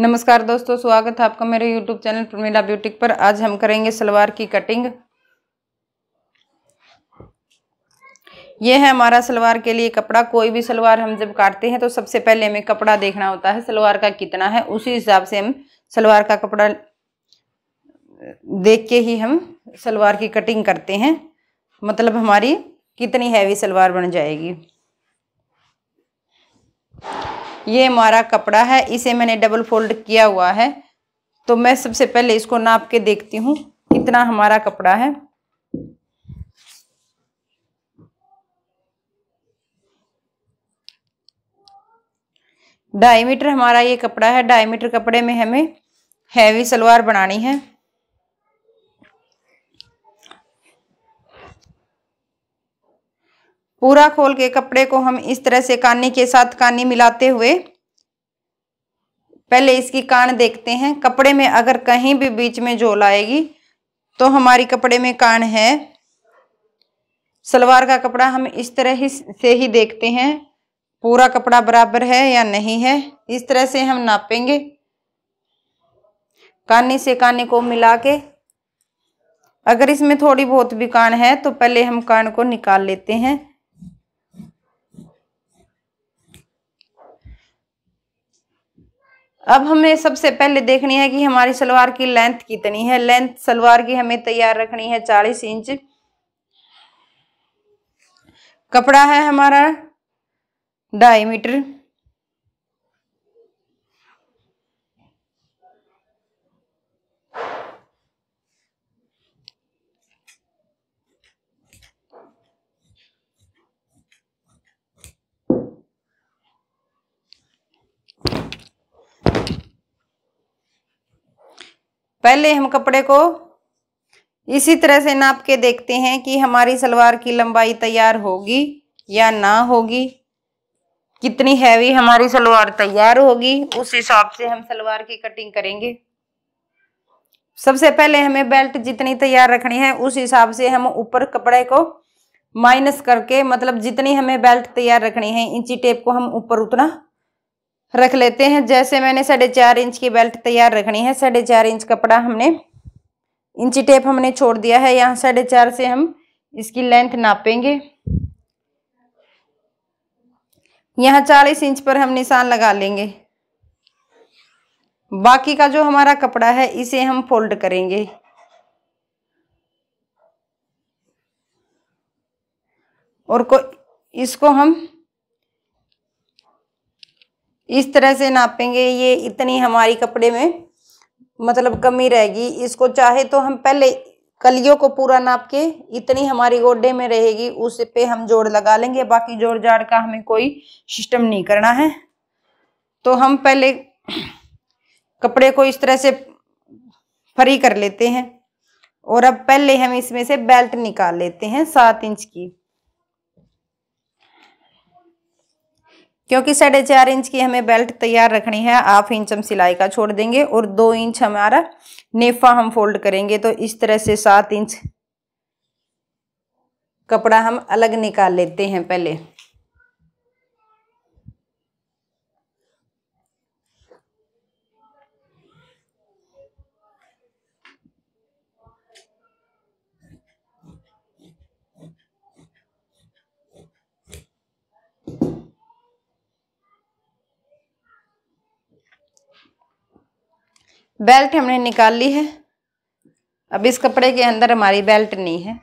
नमस्कार दोस्तों स्वागत है आपका मेरे यूट्यूब चैनल प्रमिला ब्यूटिक पर आज हम करेंगे सलवार की कटिंग ये है हमारा सलवार के लिए कपड़ा कोई भी सलवार हम जब काटते हैं तो सबसे पहले हमें कपड़ा देखना होता है सलवार का कितना है उसी हिसाब से हम सलवार का कपड़ा देख के ही हम सलवार की कटिंग करते हैं मतलब हमारी कितनी हैवी सलवार बन जाएगी ये हमारा कपड़ा है इसे मैंने डबल फोल्ड किया हुआ है तो मैं सबसे पहले इसको नाप के देखती हूँ कितना हमारा कपड़ा है डायमीटर हमारा ये कपड़ा है डायमीटर कपड़े में हमें हैवी सलवार बनानी है पूरा खोल के कपड़े को हम इस तरह से कानी के साथ कानी मिलाते हुए पहले इसकी कान देखते हैं कपड़े में अगर कहीं भी बीच में झोल आएगी तो हमारी कपड़े में कान है सलवार का कपड़ा हम इस तरह ही से ही देखते हैं पूरा कपड़ा बराबर है या नहीं है इस तरह से हम नापेंगे कानी से कानी को मिला के अगर इसमें थोड़ी बहुत भी कान है तो पहले हम कान को निकाल लेते हैं अब हमें सबसे पहले देखनी है कि हमारी सलवार की लेंथ कितनी है लेंथ सलवार की हमें तैयार रखनी है चालीस इंच कपड़ा है हमारा ढाई मीटर पहले हम कपड़े को इसी तरह से नाप के देखते हैं कि हमारी सलवार की लंबाई तैयार होगी या ना होगी कितनी हैवी हमारी सलवार तैयार होगी उस हिसाब से हम सलवार की कटिंग करेंगे सबसे पहले हमें बेल्ट जितनी तैयार रखनी है उस हिसाब से हम ऊपर कपड़े को माइनस करके मतलब जितनी हमें बेल्ट तैयार रखनी है इंची टेप को हम ऊपर उतना रख लेते हैं जैसे मैंने साढ़े चार इंच की बेल्ट तैयार रखनी है साढ़े चार इंच कपड़ा हमने इंची टेप हमने छोड़ दिया है यहाँ साढ़े चार से हम इसकी लेंथ नापेंगे यहाँ चालीस इंच पर हम निशान लगा लेंगे बाकी का जो हमारा कपड़ा है इसे हम फोल्ड करेंगे और को इसको हम इस तरह से नापेंगे ये इतनी हमारी कपड़े में मतलब कमी रहेगी इसको चाहे तो हम पहले कलियों को पूरा नाप के इतनी हमारी गोडे में रहेगी उस पे हम जोड़ लगा लेंगे बाकी जोड़ जाड़ का हमें कोई सिस्टम नहीं करना है तो हम पहले कपड़े को इस तरह से फ्री कर लेते हैं और अब पहले हम इसमें से बेल्ट निकाल लेते हैं सात इंच की क्योंकि साढ़े चार इंच की हमें बेल्ट तैयार रखनी है हाफ इंच हम सिलाई का छोड़ देंगे और दो इंच हमारा नेफा हम फोल्ड करेंगे तो इस तरह से सात इंच कपड़ा हम अलग निकाल लेते हैं पहले बेल्ट हमने निकाल ली है अब इस कपड़े के अंदर हमारी बेल्ट नहीं है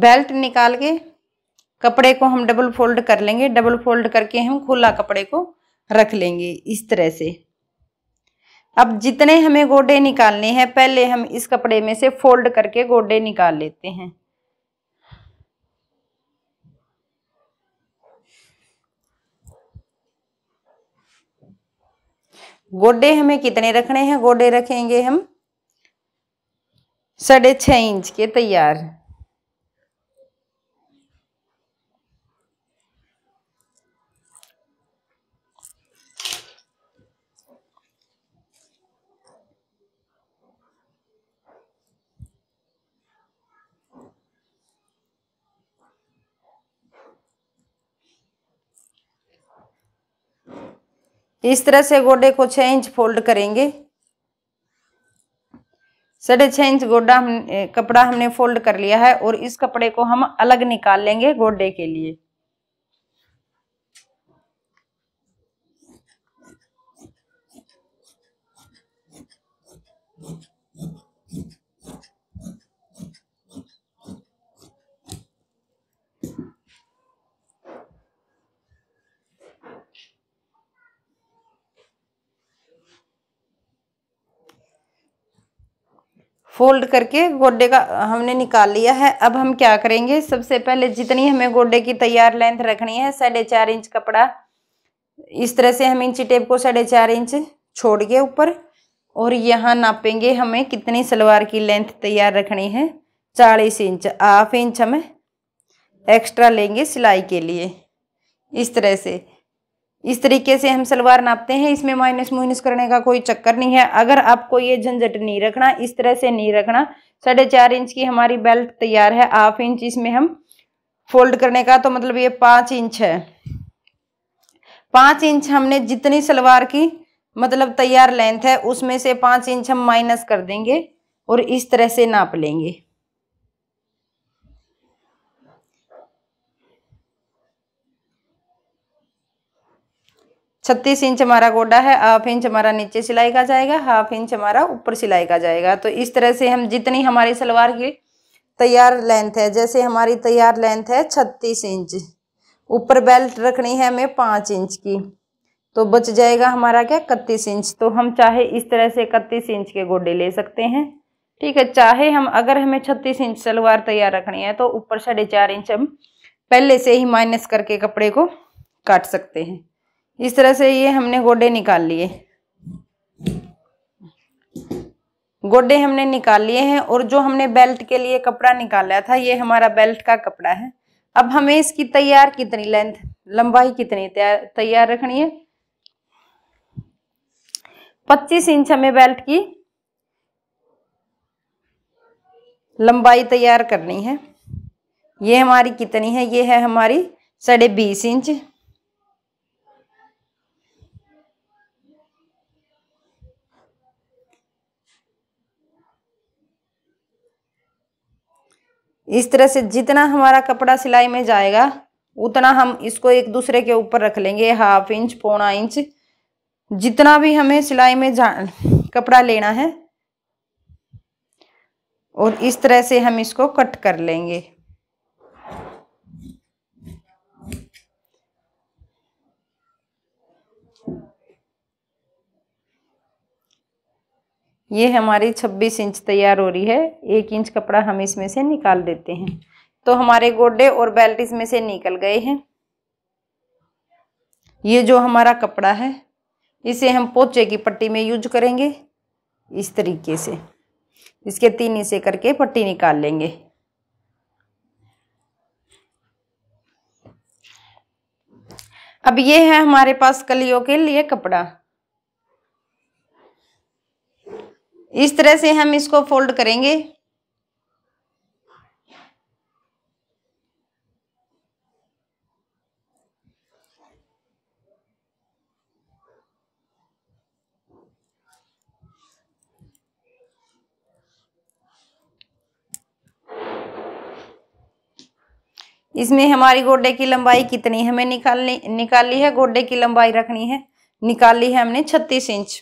बेल्ट निकाल के कपड़े को हम डबल फोल्ड कर लेंगे डबल फोल्ड करके हम खुला कपड़े को रख लेंगे इस तरह से अब जितने हमें गोडे निकालने हैं पहले हम इस कपड़े में से फोल्ड करके गोडे निकाल लेते हैं गोडे हमें कितने रखने हैं गोडे रखेंगे हम साढ़े छः इंच के तैयार इस तरह से गोडे को छः इंच फोल्ड करेंगे साढ़े छः इंच गोडा हम कपड़ा हमने फोल्ड कर लिया है और इस कपड़े को हम अलग निकाल लेंगे गोडे के लिए फोल्ड करके गोडे का हमने निकाल लिया है अब हम क्या करेंगे सबसे पहले जितनी हमें गोडे की तैयार लेंथ रखनी है साढ़े चार इंच कपड़ा इस तरह से हम इंची टेप को साढ़े चार इंच छोड़ के ऊपर और यहाँ नापेंगे हमें कितनी सलवार की लेंथ तैयार रखनी है चालीस इंच हाफ इंच हमें एक्स्ट्रा लेंगे सिलाई के लिए इस तरह से इस तरीके से हम सलवार नापते हैं इसमें माइनस मुइनस करने का कोई चक्कर नहीं है अगर आपको ये झंझट नहीं रखना इस तरह से नहीं रखना साढ़े चार इंच की हमारी बेल्ट तैयार है हाफ इंच इसमें हम फोल्ड करने का तो मतलब ये पांच इंच है पांच इंच हमने जितनी सलवार की मतलब तैयार लेंथ है उसमें से पांच इंच हम माइनस कर देंगे और इस तरह से नाप लेंगे छत्तीस इंच हमारा गोडा है हाफ इंच हमारा नीचे सिलाई का जाएगा हाफ इंच हमारा ऊपर सिलाई का जाएगा तो इस तरह से हम जितनी हमारी सलवार की तैयार लेंथ है जैसे हमारी तैयार लेंथ है छत्तीस इंच ऊपर बेल्ट रखनी है हमें पाँच इंच की तो बच जाएगा हमारा क्या इकतीस इंच तो हम चाहे इस तरह से इकतीस इंच के गोडे ले सकते हैं ठीक है चाहे हम अगर हमें छत्तीस इंच सलवार तैयार रखनी है तो ऊपर साढ़े चार इंच हम पहले से ही माइनस करके कपड़े को काट सकते हैं इस तरह से ये हमने गोडे निकाल लिए गोडे हमने निकाल लिए हैं और जो हमने बेल्ट के लिए कपड़ा निकाला था ये हमारा बेल्ट का कपड़ा है अब हमें इसकी तैयार कितनी लेंथ लंबाई कितनी तैयार तैयार रखनी है 25 इंच हमें बेल्ट की लंबाई तैयार करनी है ये हमारी कितनी है ये है हमारी साढ़े बीस इंच इस तरह से जितना हमारा कपड़ा सिलाई में जाएगा उतना हम इसको एक दूसरे के ऊपर रख लेंगे हाफ इंच पौना इंच जितना भी हमें सिलाई में जा कपड़ा लेना है और इस तरह से हम इसको कट कर लेंगे ये हमारी 26 इंच तैयार हो रही है एक इंच कपड़ा हम इसमें से निकाल देते हैं तो हमारे गोडे और बेल्ट इसमें से निकल गए हैं ये जो हमारा कपड़ा है इसे हम पोचे की पट्टी में यूज करेंगे इस तरीके से इसके तीन हिस्से करके पट्टी निकाल लेंगे अब ये है हमारे पास कलियों के लिए कपड़ा इस तरह से हम इसको फोल्ड करेंगे इसमें हमारी गोडे की लंबाई कितनी हमें निकालनी निकाली है गोडे की लंबाई रखनी है निकाली है हमने छत्तीस इंच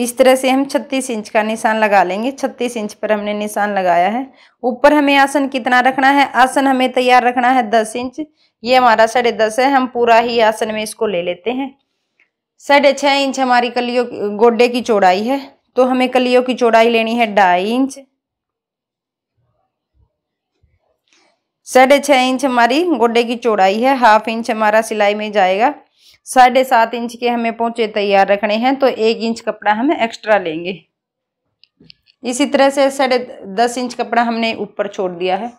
इस तरह से हम 36 इंच का निशान लगा लेंगे 36 इंच पर हमने निशान लगाया है ऊपर हमें आसन कितना रखना है आसन हमें तैयार रखना है 10 इंच ये हमारा साढ़े दस है हम पूरा ही आसन में इसको ले लेते हैं साढ़े छः इंच हमारी कलियों गोडे की चौड़ाई है तो हमें कलियों की चौड़ाई लेनी है ढाई इंच साढ़े छः इंच हमारी गोडे की चौड़ाई है हाफ इंच हमारा सिलाई में जाएगा साढ़े सात इंच के हमें पोचे तैयार रखने हैं तो एक इंच कपड़ा हम एक्स्ट्रा लेंगे इसी तरह से साढ़े दस इंच कपड़ा हमने ऊपर छोड़ दिया है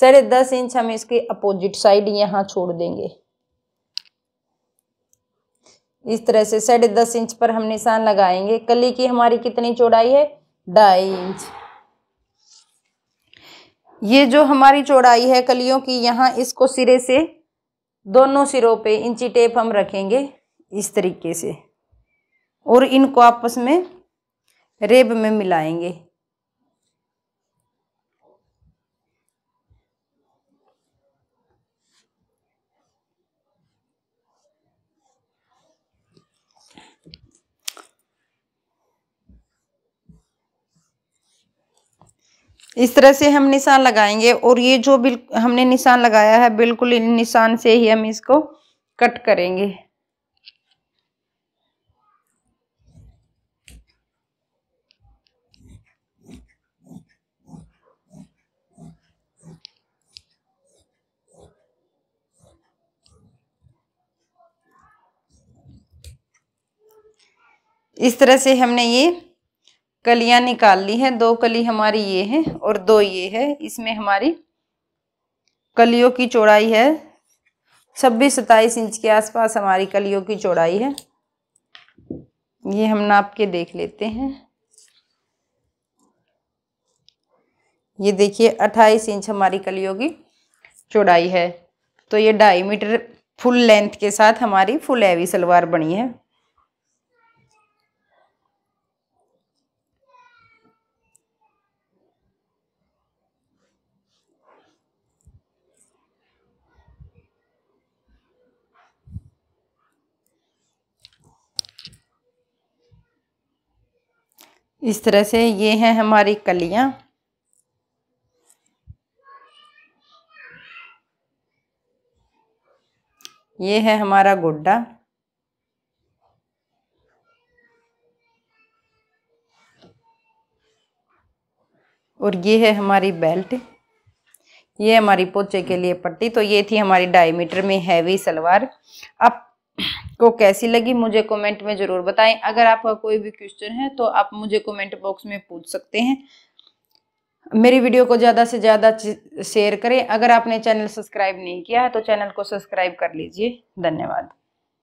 साढ़े दस इंच हम इसके अपोजिट साइड यहाँ छोड़ देंगे इस तरह से साढ़े दस इंच पर हम निशान लगाएंगे कली की हमारी कितनी चौड़ाई है ढाई इंच ये जो हमारी चौड़ाई है कलियों की यहाँ इसको सिरे से दोनों सिरों पे इंची टेप हम रखेंगे इस तरीके से और इनको आपस में रेब में मिलाएंगे इस तरह से हम निशान लगाएंगे और ये जो बिल हमने निशान लगाया है बिल्कुल इन निशान से ही हम इसको कट करेंगे इस तरह से हमने ये कलियां निकाल ली हैं दो कली हमारी ये है और दो ये है इसमें हमारी कलियों की चौड़ाई है छब्बीस सत्ताईस इंच के आसपास हमारी कलियों की चौड़ाई है ये हम नाप के देख लेते हैं ये देखिए अट्ठाईस इंच हमारी कलियों की चौड़ाई है तो ये ढाई मीटर फुल लेंथ के साथ हमारी फुल हैवी सलवार बनी है इस तरह से ये हैं हमारी कलियाँ ये है हमारा गुड्डा और ये है हमारी बेल्ट ये हमारी पोचे के लिए पट्टी तो ये थी हमारी डायमीटर में हैवी सलवार अब को कैसी लगी मुझे कमेंट में ज़रूर बताएं अगर आपका कोई भी क्वेश्चन है तो आप मुझे कमेंट बॉक्स में पूछ सकते हैं मेरी वीडियो को ज़्यादा से ज़्यादा शेयर करें अगर आपने चैनल सब्सक्राइब नहीं किया है तो चैनल को सब्सक्राइब कर लीजिए धन्यवाद